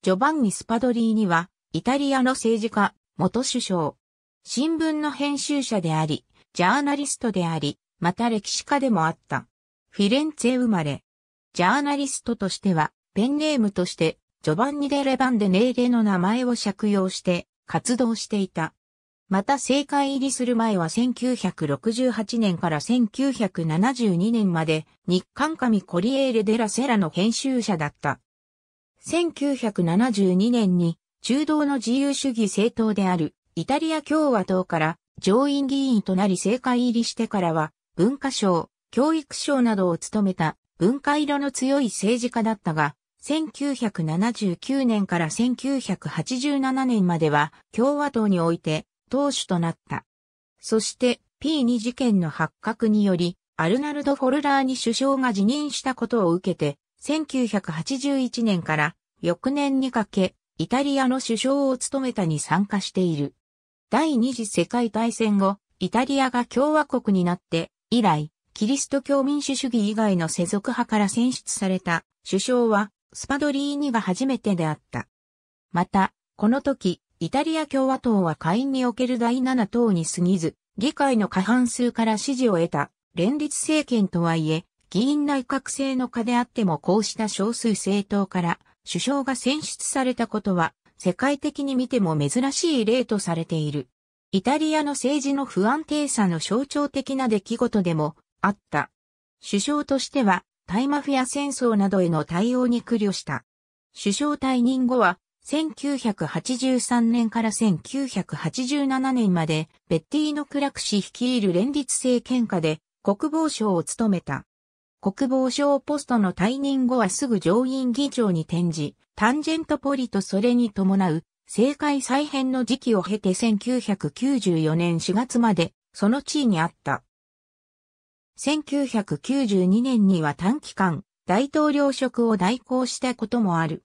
ジョバンニ・スパドリーには、イタリアの政治家、元首相。新聞の編集者であり、ジャーナリストであり、また歴史家でもあった。フィレンツェ生まれ。ジャーナリストとしては、ペンネームとして、ジョバンニ・デ・レバンデ・ネーレの名前を借用して、活動していた。また政界入りする前は1968年から1972年まで日刊紙コリエーレ・デラ・セラの編集者だった。1972年に中道の自由主義政党であるイタリア共和党から上院議員となり政界入りしてからは文化省、教育省などを務めた文化色の強い政治家だったが、1979年から1987年までは共和党において党首となった。そして P2 事件の発覚により、アルナルド・フォルラーニ首相が辞任したことを受けて、1981年から翌年にかけ、イタリアの首相を務めたに参加している。第二次世界大戦後、イタリアが共和国になって以来、キリスト教民主主義以外の世俗派から選出された首相はスパドリーニが初めてであった。また、この時、イタリア共和党は下院における第七党に過ぎず、議会の過半数から支持を得た連立政権とはいえ、議員内閣制の下であってもこうした少数政党から首相が選出されたことは世界的に見ても珍しい例とされている。イタリアの政治の不安定さの象徴的な出来事でもあった。首相としては大マフィア戦争などへの対応に苦慮した。首相退任後は1983年から1987年までベッティーノ・クラク氏率いる連立政権下で国防省を務めた。国防省ポストの退任後はすぐ上院議長に転じ、タンジェントポリとそれに伴う政界再編の時期を経て1994年4月までその地位にあった。1992年には短期間大統領職を代行したこともある。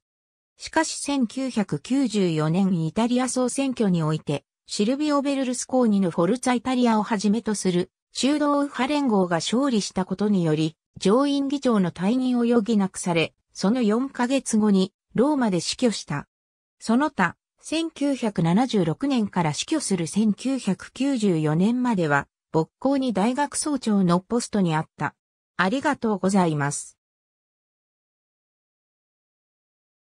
しかし1994年イタリア総選挙において、シルビオ・ベルルスコーニのフォルツァ・イタリアをはじめとする、修道右派連合が勝利したことにより、上院議長の退任を余儀なくされ、その4ヶ月後にローマで死去した。その他、1976年から死去する1994年までは、勃興に大学総長のポストにあった。ありがとうございます。